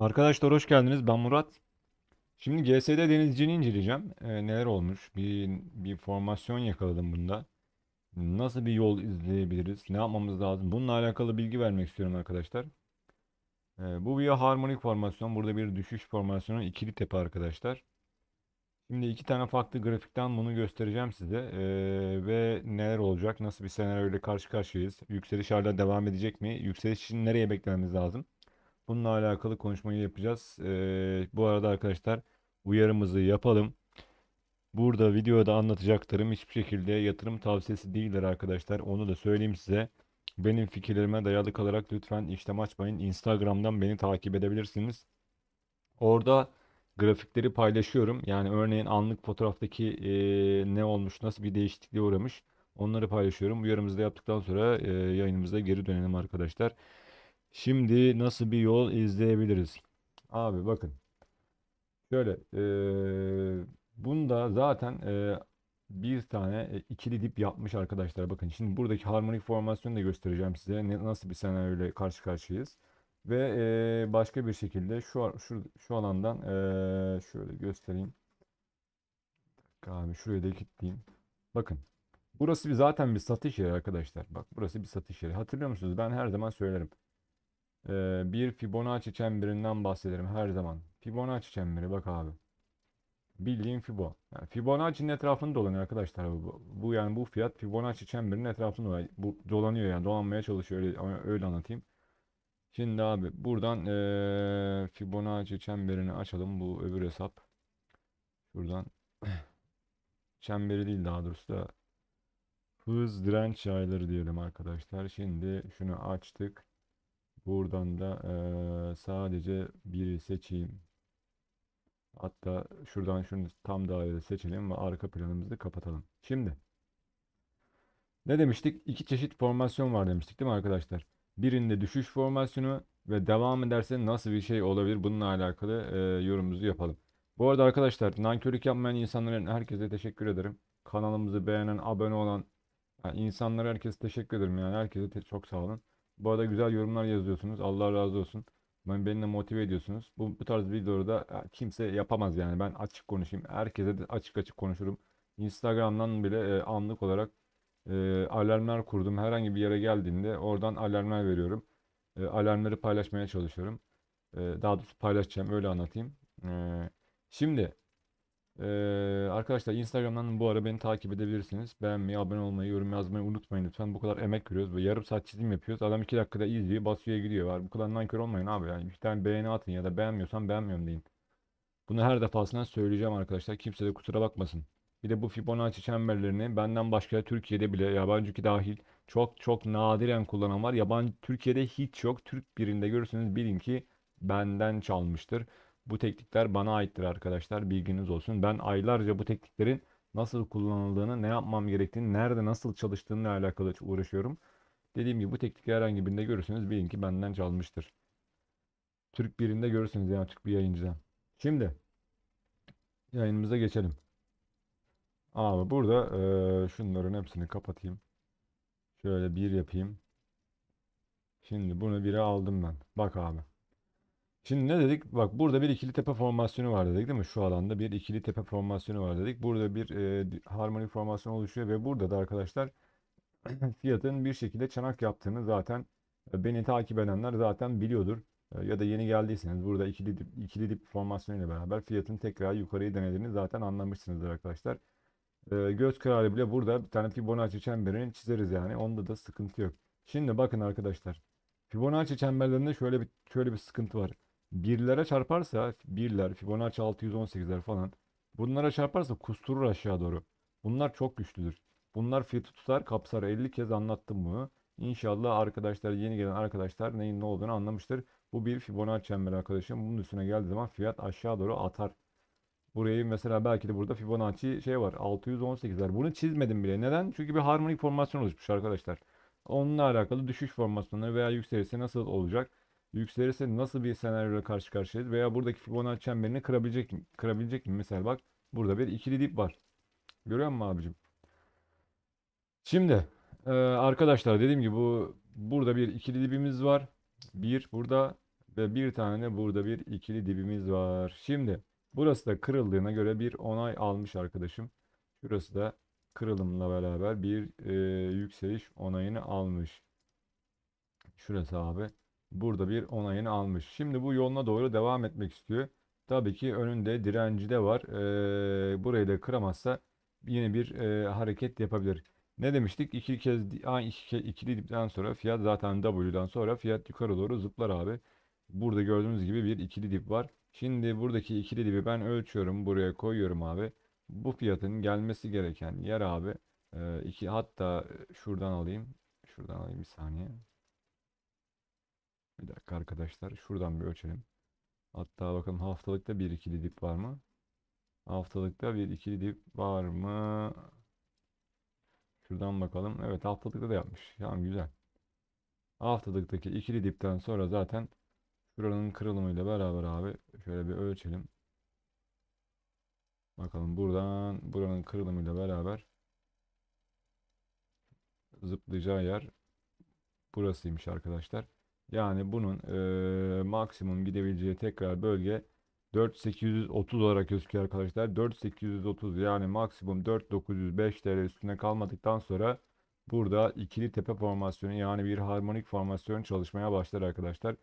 Arkadaşlar hoş geldiniz. Ben Murat. Şimdi GSD denizcini inceleyeceğim. E, neler olmuş? Bir, bir formasyon yakaladım bunda. Nasıl bir yol izleyebiliriz? Ne yapmamız lazım? Bununla alakalı bilgi vermek istiyorum arkadaşlar. E, bu bir harmonik formasyon. Burada bir düşüş formasyonu. ikili tepe arkadaşlar. Şimdi iki tane farklı grafikten bunu göstereceğim size. E, ve neler olacak? Nasıl bir senaryo ile karşı karşıyayız? Yükseliş hala devam edecek mi? Yükseliş için nereye beklememiz lazım? Bununla alakalı konuşmayı yapacağız. Ee, bu arada arkadaşlar uyarımızı yapalım. Burada videoda anlatacaklarım hiçbir şekilde yatırım tavsiyesi değildir arkadaşlar. Onu da söyleyeyim size. Benim fikirlerime dayalı kalarak lütfen işlem açmayın. Instagram'dan beni takip edebilirsiniz. Orada grafikleri paylaşıyorum. Yani örneğin anlık fotoğraftaki e, ne olmuş, nasıl bir değişikliğe uğramış. Onları paylaşıyorum. Uyarımızı da yaptıktan sonra e, yayınımıza geri dönelim arkadaşlar. Şimdi nasıl bir yol izleyebiliriz? Abi bakın. Şöyle. E, bunda zaten e, bir tane ikili dip yapmış arkadaşlar. Bakın şimdi buradaki harmonik formasyonu da göstereceğim size. Ne, nasıl bir senaryoyla karşı karşıyayız. Ve e, başka bir şekilde şu şu, şu alandan e, şöyle göstereyim. Abi şuraya da kilitleyeyim. Bakın. Burası bir, zaten bir satış yeri arkadaşlar. Bak burası bir satış yeri. Hatırlıyor musunuz? Ben her zaman söylerim. Ee, bir Fibonacci çemberinden bahsederim her zaman. Fibonacci çemberi bak abi. Bildiğin Fibo. Yani Fibonacci'nin etrafını dolanıyor arkadaşlar. Bu, bu yani bu fiyat Fibonacci çemberinin etrafını dolanıyor. yani dolanmaya çalışıyor öyle, öyle anlatayım. Şimdi abi buradan ee, Fibonacci çemberini açalım bu öbür hesap. Şuradan çemberi değil daha doğrusu da hız direnç yayları diyelim arkadaşlar. Şimdi şunu açtık. Buradan da e, sadece biri seçeyim. Hatta şuradan şunu tam daire seçelim ve arka planımızı kapatalım. Şimdi ne demiştik? İki çeşit formasyon var demiştik değil mi arkadaşlar? Birinde düşüş formasyonu ve devam ederse nasıl bir şey olabilir? Bununla alakalı e, yorumumuzu yapalım. Bu arada arkadaşlar nankörlük yapmayan insanların herkese teşekkür ederim. Kanalımızı beğenen, abone olan yani insanlara herkese teşekkür ederim. Yani herkese te çok sağ olun. Bu arada güzel yorumlar yazıyorsunuz. Allah razı olsun. beni de motive ediyorsunuz. Bu, bu tarz videoları da e, kimse yapamaz yani. Ben açık konuşayım. Herkese de açık açık konuşurum. Instagram'dan bile e, anlık olarak e, alarmlar kurdum. Herhangi bir yere geldiğinde oradan alarmlar veriyorum. E, alarmları paylaşmaya çalışıyorum. E, daha doğrusu paylaşacağım öyle anlatayım. E, şimdi ee, arkadaşlar Instagram'dan bu ara beni takip edebilirsiniz. Beğenmeyi, abone olmayı, yorum yazmayı unutmayın lütfen. Bu kadar emek veriyoruz ve yarım saat çizim yapıyoruz. Adam 2 dakikada izliyor, basıyor gidiyor. Var. Bu kadar nankör olmayın abi yani. Bir tane beğeni atın ya da beğenmiyorsan beğenmiyorum deyin. Bunu her defasında söyleyeceğim arkadaşlar. Kimse de kusura bakmasın. Bir de bu Fibonacci çemberlerini benden başka Türkiye'de bile yabancı ki dahil çok çok nadiren kullanan var. Yabancı Türkiye'de hiç yok. Türk birinde görürseniz bilin ki benden çalmıştır. Bu teknikler bana aittir arkadaşlar. Bilginiz olsun. Ben aylarca bu tekniklerin nasıl kullanıldığını, ne yapmam gerektiğini, nerede nasıl çalıştığını alakalı uğraşıyorum. Dediğim gibi bu teknikleri herhangi birinde görürseniz bilin ki benden çalmıştır. Türk birinde görürseniz yani Türk bir yayıncıdan. Şimdi yayınımıza geçelim. Abi burada e, şunların hepsini kapatayım. Şöyle bir yapayım. Şimdi bunu biri aldım ben. Bak abi. Şimdi ne dedik? Bak burada bir ikili tepe formasyonu var dedik değil mi? Şu alanda bir ikili tepe formasyonu var dedik. Burada bir e, harmonik formasyon oluşuyor ve burada da arkadaşlar fiyatın bir şekilde çanak yaptığını zaten e, beni takip edenler zaten biliyordur. E, ya da yeni geldiyseniz burada ikili dip, ikili dip formasyonu ile beraber fiyatın tekrar yukarıyı denediğini zaten anlamışsınızdır arkadaşlar. E, göz kararı bile burada bir tane Fibonacci çemberini çizeriz yani. Onda da sıkıntı yok. Şimdi bakın arkadaşlar. Fibonacci çemberlerinde şöyle bir şöyle bir sıkıntı var birlere çarparsa birler, Fibonacci 618'ler falan bunlara çarparsa kusturur aşağı doğru. Bunlar çok güçlüdür. Bunlar fiyatı tutar kapsar 50 kez anlattım bunu. İnşallah arkadaşlar yeni gelen arkadaşlar neyin ne olduğunu anlamıştır. Bu bir Fibonacci çemberi arkadaşım. Bunun üstüne geldiği zaman fiyat aşağı doğru atar. Burayı mesela belki de burada Fibonacci şey var 618'ler. Bunu çizmedim bile. Neden? Çünkü bir harmonik formasyon oluşmuş arkadaşlar. Onunla alakalı düşüş formasyonları veya yükselişi nasıl olacak? yükselirse nasıl bir senaryoyla karşı karşıyayız veya buradaki Fibonacci çemberini kırabilecek mi? Kırabilecek mi? Mesela bak burada bir ikili dip var. Görüyor musun abicim? Şimdi e, arkadaşlar dediğim gibi bu burada bir ikili dibimiz var. Bir burada ve bir tane burada bir ikili dibimiz var. Şimdi burası da kırıldığına göre bir onay almış arkadaşım. Şurası da kırılımla beraber bir e, yükseliş onayını almış. Şurası abi burada bir onayını almış. Şimdi bu yoluna doğru devam etmek istiyor. Tabii ki önünde direnci de var. E, burayı da kıramazsa yine bir e, hareket yapabilir. Ne demiştik? İki kez iki, ikili dipten sonra fiyat zaten W'dan sonra fiyat yukarı doğru zıplar abi. Burada gördüğünüz gibi bir ikili dip var. Şimdi buradaki ikili dibi ben ölçüyorum. Buraya koyuyorum abi. Bu fiyatın gelmesi gereken yer abi. E, iki, hatta şuradan alayım. Şuradan alayım bir saniye. Bir dakika arkadaşlar. Şuradan bir ölçelim. Hatta bakalım haftalıkta bir ikili dip var mı? Haftalıkta bir ikili dip var mı? Şuradan bakalım. Evet haftalıkta da yapmış. Tamam güzel. Haftalıktaki ikili dipten sonra zaten şuranın kırılımıyla beraber abi şöyle bir ölçelim. Bakalım buradan buranın kırılımıyla beraber zıplayacağı yer burasıymış arkadaşlar. Yani bunun e, maksimum gidebileceği tekrar bölge 4830 olarak gözüküyor arkadaşlar. 4830 yani maksimum 4905 TL üstüne kalmadıktan sonra burada ikili tepe formasyonu yani bir harmonik formasyon çalışmaya başlar arkadaşlar.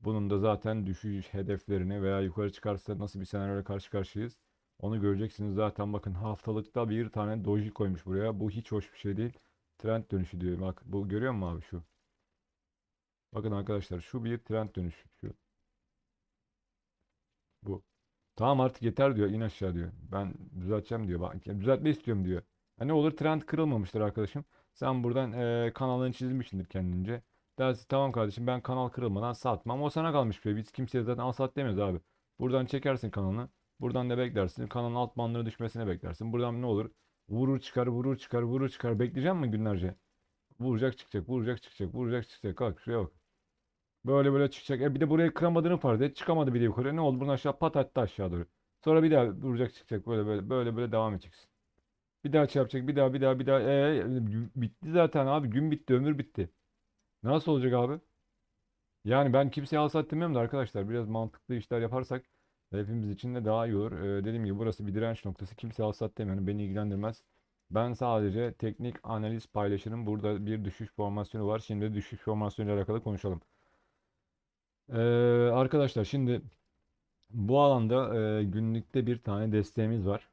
Bunun da zaten düşüş hedeflerini veya yukarı çıkarsa nasıl bir senaryoyla karşı karşıyayız. Onu göreceksiniz zaten bakın haftalıkta bir tane doji koymuş buraya. Bu hiç hoş bir şey değil. Trend dönüşü diyor. Bak bu görüyor musun abi şu? Bakın arkadaşlar şu bir trend dönüşü. Şu. Bu. Tamam artık yeter diyor. in aşağı diyor. Ben düzelteceğim diyor. Bak, düzeltme istiyorum diyor. Yani ne olur trend kırılmamıştır arkadaşım. Sen buradan e, kanalını çizmişsindir kendince. Dersi tamam kardeşim ben kanal kırılmadan satmam. O sana kalmış bir. Şey. Biz kimseye zaten al sat demiyoruz abi. Buradan çekersin kanalını. Buradan ne beklersin. Kanalın alt bandları düşmesine beklersin. Buradan ne olur? Vurur çıkar, vurur çıkar, vurur çıkar. Bekleyeceğim mi günlerce? Vuracak çıkacak, vuracak çıkacak, vuracak çıkacak. Kalk şuraya bak. Böyle böyle çıkacak. E bir de burayı kıramadığını farz et. Çıkamadı bir de yukarı. Ne oldu? Bunu aşağı pat attı aşağı doğru. Sonra bir daha vuracak çıkacak. Böyle böyle böyle böyle devam edeceksin. Bir daha çarpacak. Şey bir daha bir daha bir daha. E, bitti zaten abi. Gün bitti. Ömür bitti. Nasıl olacak abi? Yani ben kimseye al sat demiyorum da arkadaşlar. Biraz mantıklı işler yaparsak hepimiz için de daha iyi olur. E, dediğim gibi burası bir direnç noktası. Kimseye al sat demiyorum. Beni ilgilendirmez. Ben sadece teknik analiz paylaşırım. Burada bir düşüş formasyonu var. Şimdi düşüş formasyonu ile alakalı konuşalım. Ee, arkadaşlar şimdi bu alanda e, günlükte bir tane desteğimiz var.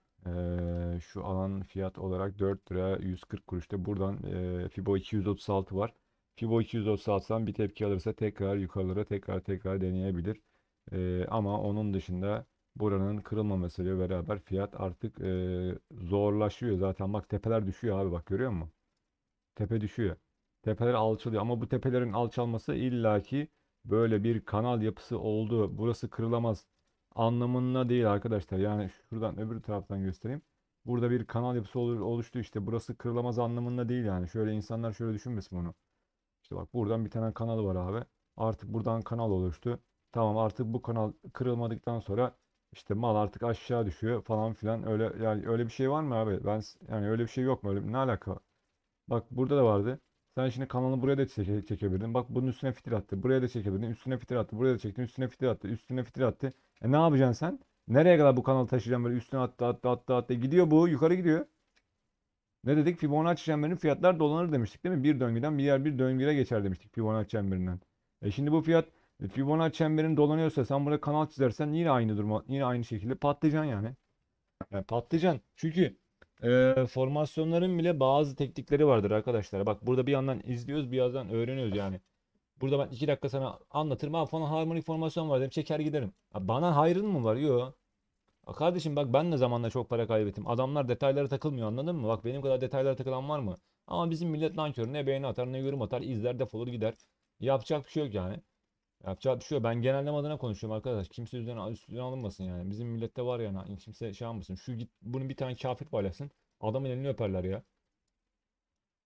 E, şu alan fiyat olarak 4 lira 140 kuruşta. Buradan e, Fibo 236 var. Fibo 236'dan bir tepki alırsa tekrar yukarılara tekrar tekrar deneyebilir. E, ama onun dışında buranın kırılma kırılmamasıyla beraber fiyat artık e, zorlaşıyor. Zaten bak tepeler düşüyor abi bak görüyor musun? Tepe düşüyor. Tepeler alçalıyor ama bu tepelerin alçalması illaki ki böyle bir kanal yapısı oldu. Burası kırılamaz anlamında değil arkadaşlar. Yani şuradan öbür taraftan göstereyim. Burada bir kanal yapısı oluştu işte burası kırılamaz anlamında değil yani. Şöyle insanlar şöyle düşünmesin bunu. İşte bak buradan bir tane kanal var abi. Artık buradan kanal oluştu. Tamam artık bu kanal kırılmadıktan sonra işte mal artık aşağı düşüyor falan filan öyle yani öyle bir şey var mı abi? Ben yani öyle bir şey yok mu? Öyle ne alaka? Bak burada da vardı. Sen şimdi kanalını buraya da çeke, çekebilirdin. Bak bunun üstüne fitil attı. Buraya da çekebilirdin. Üstüne fitil attı. Buraya da çektin. Üstüne fitil attı. Üstüne fitil attı. E ne yapacaksın sen? Nereye kadar bu kanalı taşıyacaksın böyle üstüne attı attı attı attı. E gidiyor bu. Yukarı gidiyor. Ne dedik? Fibonacci çemberinin fiyatlar dolanır demiştik değil mi? Bir döngüden bir yer bir döngüye geçer demiştik Fibonacci çemberinden. E şimdi bu fiyat e, Fibonacci çemberin dolanıyorsa sen buraya kanal çizersen yine aynı durum, yine aynı şekilde patlayacaksın yani. Yani e patlayacaksın. Çünkü e, formasyonların bile bazı teknikleri vardır arkadaşlar. Bak burada bir yandan izliyoruz bir yandan öğreniyoruz yani. Burada ben iki dakika sana anlatırım. Abi falan harmonik formasyon var dedim çeker giderim. bana hayrın mı var? Yok. Kardeşim bak ben de zamanla çok para kaybettim. Adamlar detaylara takılmıyor anladın mı? Bak benim kadar detaylara takılan var mı? Ama bizim millet nankör ne beğeni atar ne yorum atar izler defolur gider. Yapacak bir şey yok yani. Yapacağı bir şey yok. Ben genelleme adına konuşuyorum arkadaş. Kimse üzerine, üstüne alınmasın yani. Bizim millette var yani. Kimse şey almasın. Şu git bunu bir tane kafir paylaşsın. Adamın elini öperler ya.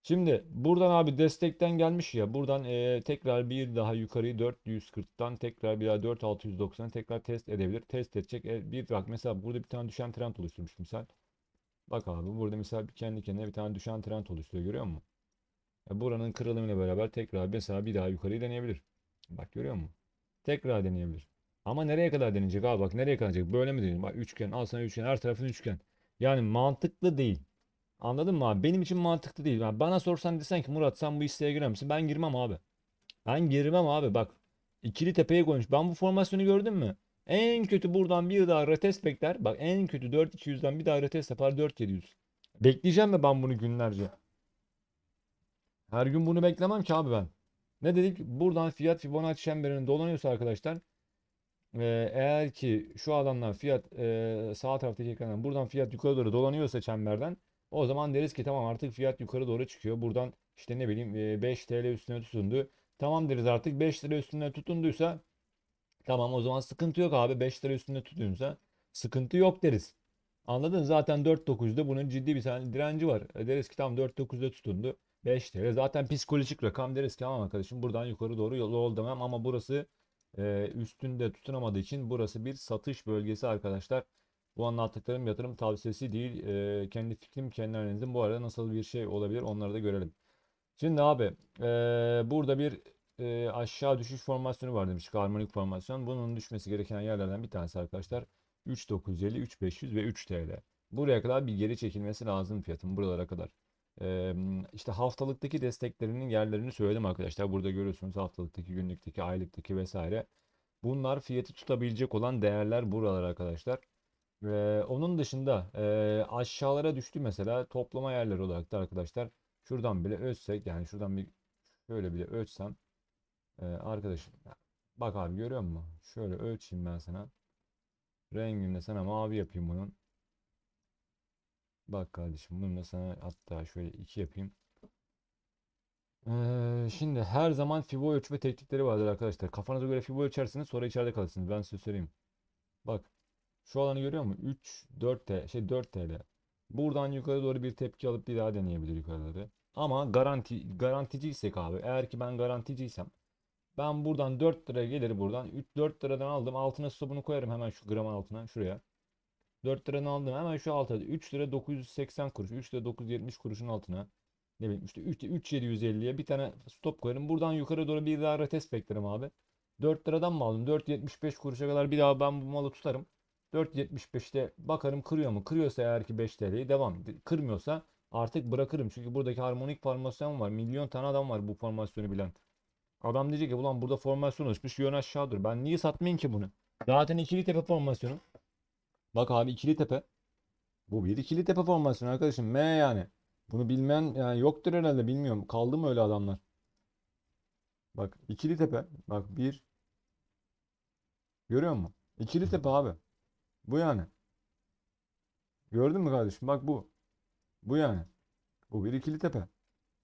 Şimdi buradan abi destekten gelmiş ya. Buradan e, tekrar bir daha yukarıyı 440'tan tekrar bir daha 4690'a tekrar test edebilir. Test edecek. E, bir bak mesela burada bir tane düşen trend oluşturmuş misal. Bak abi burada mesela kendi kendine bir tane düşen trend oluşturuyor görüyor musun? E, buranın kırılımıyla beraber tekrar mesela bir daha yukarıyı deneyebilir. Bak görüyor musun? Tekrar deneyebilir. Ama nereye kadar deneyecek abi bak nereye kadar deneyecek? Böyle mi deneyecek? Bak üçgen al sana üçgen her tarafın üçgen. Yani mantıklı değil. Anladın mı abi? Benim için mantıklı değil. Yani bana sorsan desen ki Murat sen bu isteğe girer misin? Ben girmem abi. Ben girmem abi bak. İkili tepeye koymuş. Ben bu formasyonu gördün mü? En kötü buradan bir daha retest bekler. Bak en kötü 4200'den bir daha retest yapar 4700. Bekleyeceğim mi ben bunu günlerce? Her gün bunu beklemem ki abi ben. Ne dedik? Buradan fiyat Fibonacci çemberinin dolanıyorsa arkadaşlar e, eğer ki şu alandan fiyat e, sağ taraftaki ekrandan buradan fiyat yukarı doğru dolanıyorsa çemberden o zaman deriz ki tamam artık fiyat yukarı doğru çıkıyor. Buradan işte ne bileyim 5 e, TL üstüne tutundu. Tamam deriz artık 5 TL üstüne tutunduysa tamam o zaman sıkıntı yok abi 5 TL üstüne tutunduysa sıkıntı yok deriz. Anladın zaten 4.9'da bunun ciddi bir tane direnci var. deriz ki tam 4.9'da tutundu. 5 TL. Zaten psikolojik rakam deriz ki ama arkadaşım buradan yukarı doğru yol, yol demem ama burası e, üstünde tutunamadığı için burası bir satış bölgesi arkadaşlar. Bu anlattıklarım yatırım tavsiyesi değil. E, kendi fikrim, kendi analizim. Bu arada nasıl bir şey olabilir onları da görelim. Şimdi abi e, burada bir e, aşağı düşüş formasyonu var demiştik. Harmonik formasyon. Bunun düşmesi gereken yerlerden bir tanesi arkadaşlar. 3950, 3500 ve 3 TL. Buraya kadar bir geri çekilmesi lazım fiyatın buralara kadar işte haftalıktaki desteklerinin yerlerini söyledim arkadaşlar. Burada görüyorsunuz haftalıktaki, günlükteki, aylıktaki vesaire. Bunlar fiyatı tutabilecek olan değerler buralar arkadaşlar. Ee, onun dışında aşağılara düştü mesela toplama yerleri olarak da arkadaşlar. Şuradan bile ölçsek yani şuradan bir şöyle bile ölçsem. arkadaşım bak abi görüyor musun? Şöyle ölçeyim ben sana. Rengimde sana mavi yapayım bunun. Bak kardeşim bunu da sana hatta şöyle iki yapayım. Ee, şimdi her zaman fibo ölçme teknikleri vardır arkadaşlar. Kafanıza göre fibo ölçersiniz sonra içeride kalırsınız. Ben size söyleyeyim. Bak şu alanı görüyor musun? 3, 4 TL, şey 4 TL. Buradan yukarı doğru bir tepki alıp bir daha deneyebilir yukarıları. Ama garanti garanticiysek abi eğer ki ben garanticiysem ben buradan 4 lira gelir buradan. 3 4 liradan aldım. Altına stopunu koyarım hemen şu gramın altına şuraya. 4 liranı aldım hemen şu alta 3 lira 980 kuruş 3 lira 970 kuruşun altına ne bileyim işte 3, 3 750'ye bir tane stop koyarım. Buradan yukarı doğru bir daha retest beklerim abi. 4 liradan mı aldım? 4.75 kuruşa kadar bir daha ben bu malı tutarım. 4.75'te bakarım kırıyor mu? Kırıyorsa eğer ki 5 TL'yi devam. Kırmıyorsa artık bırakırım. Çünkü buradaki harmonik formasyon var. Milyon tane adam var bu formasyonu bilen. Adam diyecek ki ulan burada formasyon oluşmuş yön aşağı dur. Ben niye satmayayım ki bunu? Zaten ikili tepe formasyonu. Bak abi ikili tepe. Bu bir ikili tepe formasyonu arkadaşım. M yani. Bunu bilmeyen yani yoktur herhalde bilmiyorum. Kaldı mı öyle adamlar? Bak ikili tepe. Bak bir. Görüyor musun? İkili tepe abi. Bu yani. Gördün mü kardeşim? Bak bu. Bu yani. Bu bir ikili tepe.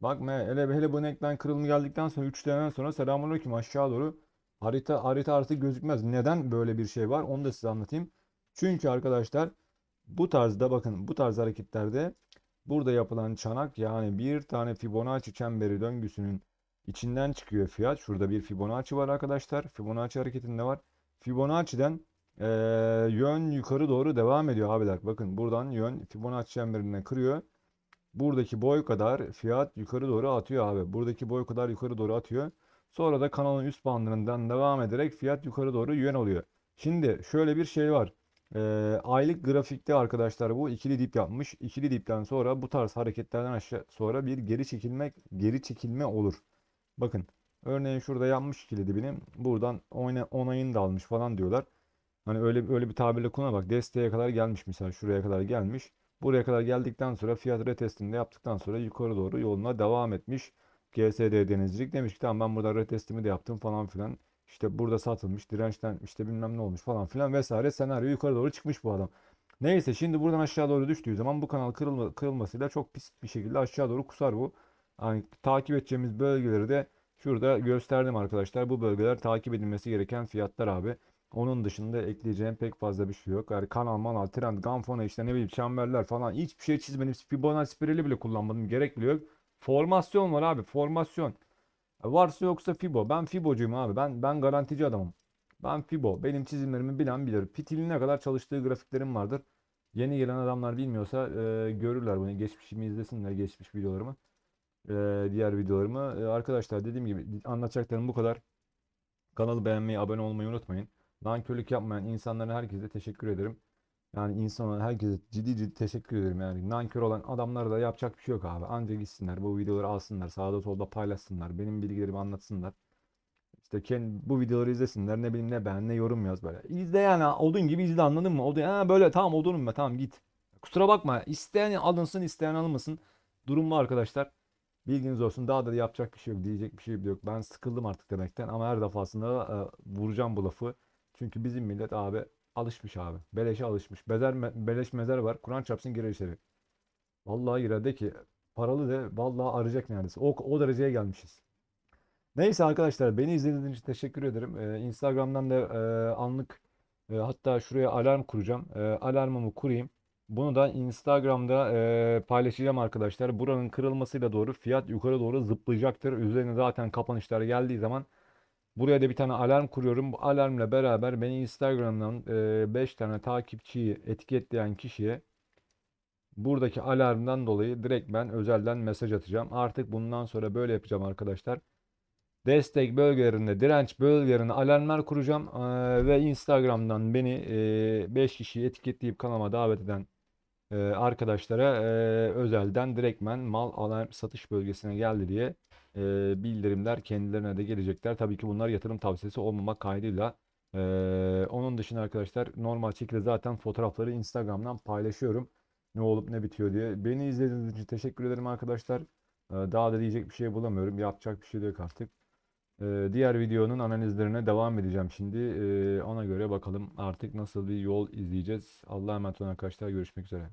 Bak me, hele, hele bu nekten kırılma geldikten sonra 3 deneden sonra selamünaleyküm aşağı doğru harita harita artık gözükmez. Neden böyle bir şey var? Onu da size anlatayım. Çünkü arkadaşlar bu tarzda bakın bu tarz hareketlerde burada yapılan çanak yani bir tane Fibonacci çemberi döngüsünün içinden çıkıyor fiyat. Şurada bir Fibonacci var arkadaşlar. Fibonacci hareketinde var. Fibonacci'den e, yön yukarı doğru devam ediyor abiler. Bakın buradan yön Fibonacci çemberine kırıyor. Buradaki boy kadar fiyat yukarı doğru atıyor abi. Buradaki boy kadar yukarı doğru atıyor. Sonra da kanalın üst bandından devam ederek fiyat yukarı doğru yön oluyor. Şimdi şöyle bir şey var. E, aylık grafikte arkadaşlar bu ikili dip yapmış. İkili dipten sonra bu tarz hareketlerden aşağı sonra bir geri çekilmek, geri çekilme olur. Bakın örneğin şurada yapmış ikili dibini. Buradan oyna, onayını da almış falan diyorlar. Hani öyle öyle bir tabirle konu bak desteğe kadar gelmiş mesela şuraya kadar gelmiş. Buraya kadar geldikten sonra fiyat retestini yaptıktan sonra yukarı doğru yoluna devam etmiş. GSD denizcilik demiş ki tamam ben burada retestimi de yaptım falan filan. İşte burada satılmış, dirençten, işte bilmem ne olmuş falan filan vesaire senaryo yukarı doğru çıkmış bu adam. Neyse şimdi buradan aşağı doğru düştüğü zaman bu kanal kırılma, kırılmasıyla çok pis bir şekilde aşağı doğru kusar bu. Yani takip edeceğimiz bölgeleri de şurada gösterdim arkadaşlar. Bu bölgeler takip edilmesi gereken fiyatlar abi. Onun dışında ekleyeceğim pek fazla bir şey yok. Yani kanal, manal, trend, gamfona işte ne bileyim çemberler falan hiçbir şey çizmedim. Fibonacci spirali bile kullanmadım. Gerek bile yok. Formasyon var abi formasyon. Varsa yoksa Fibo. Ben Fibocuyum abi. Ben ben garantici adamım. Ben Fibo. Benim çizimlerimi bilen bilir. Pitiline kadar çalıştığı grafiklerim vardır. Yeni gelen adamlar bilmiyorsa e, görürler bunu. Geçmişimi izlesinler. Geçmiş videolarımı. E, diğer videolarımı. E, arkadaşlar dediğim gibi anlatacaklarım bu kadar. Kanalı beğenmeyi, abone olmayı unutmayın. Nankörlük yapmayan insanlara herkese teşekkür ederim. Yani insana herkese ciddi ciddi teşekkür ederim yani. Nankör olan adamlara da yapacak bir şey yok abi. Anca gitsinler bu videoları alsınlar. Sağda solda paylaşsınlar. Benim bilgilerimi anlatsınlar. İşte kendi, bu videoları izlesinler. Ne bileyim ne ben ne yorum yaz böyle. İzle yani odun gibi izle anladın mı? Odun, ha böyle tamam odunum be tamam git. Kusura bakma isteyen alınsın isteyen alınmasın. Durum bu arkadaşlar. Bilginiz olsun daha da yapacak bir şey yok diyecek bir şey yok. Ben sıkıldım artık demekten ama her defasında e, vuracağım bu lafı. Çünkü bizim millet abi Alışmış abi. Beleşe alışmış. Bezer me beleş mezar var. Kur'an çarpsın girer içeri. Vallahi girer ki paralı de vallahi arayacak neredeyse. O, o dereceye gelmişiz. Neyse arkadaşlar beni izlediğiniz için teşekkür ederim. Ee, Instagram'dan da e, anlık e, hatta şuraya alarm kuracağım. E, alarmımı kurayım. Bunu da Instagram'da e, paylaşacağım arkadaşlar. Buranın kırılmasıyla doğru fiyat yukarı doğru zıplayacaktır. Üzerine zaten kapanışlar geldiği zaman Buraya da bir tane alarm kuruyorum. Bu alarmla beraber beni Instagram'dan 5 e, tane takipçiyi etiketleyen kişiye buradaki alarmdan dolayı direkt ben özelden mesaj atacağım. Artık bundan sonra böyle yapacağım arkadaşlar. Destek bölgelerinde, direnç bölgelerinde alarmlar kuracağım. E, ve Instagram'dan beni 5 e, kişiyi etiketleyip kanala davet eden arkadaşlara e, özelden direktmen mal alarm satış bölgesine geldi diye bildirimler kendilerine de gelecekler. Tabii ki bunlar yatırım tavsiyesi olmamak kaydıyla. onun dışında arkadaşlar normal şekilde zaten fotoğrafları Instagram'dan paylaşıyorum. Ne olup ne bitiyor diye. Beni izlediğiniz için teşekkür ederim arkadaşlar. daha da diyecek bir şey bulamıyorum. Yapacak bir şey yok artık. Ee, diğer videonun analizlerine devam edeceğim şimdi. Ee, ona göre bakalım artık nasıl bir yol izleyeceğiz. Allah'a emanet olun arkadaşlar. Görüşmek üzere.